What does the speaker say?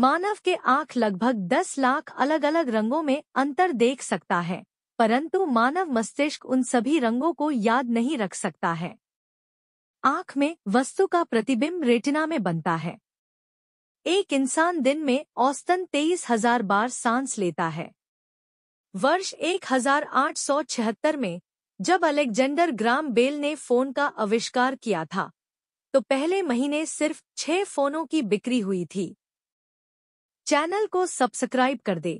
मानव के आंख लगभग 10 लाख अलग अलग रंगों में अंतर देख सकता है परंतु मानव मस्तिष्क उन सभी रंगों को याद नहीं रख सकता है आंख में वस्तु का प्रतिबिंब रेटिना में बनता है एक इंसान दिन में औसतन तेईस हजार बार सांस लेता है वर्ष 1876 में जब अलेक्जेंडर ग्राम बेल ने फोन का आविष्कार किया था तो पहले महीने सिर्फ छह फोनों की बिक्री हुई थी चैनल को सब्सक्राइब कर दे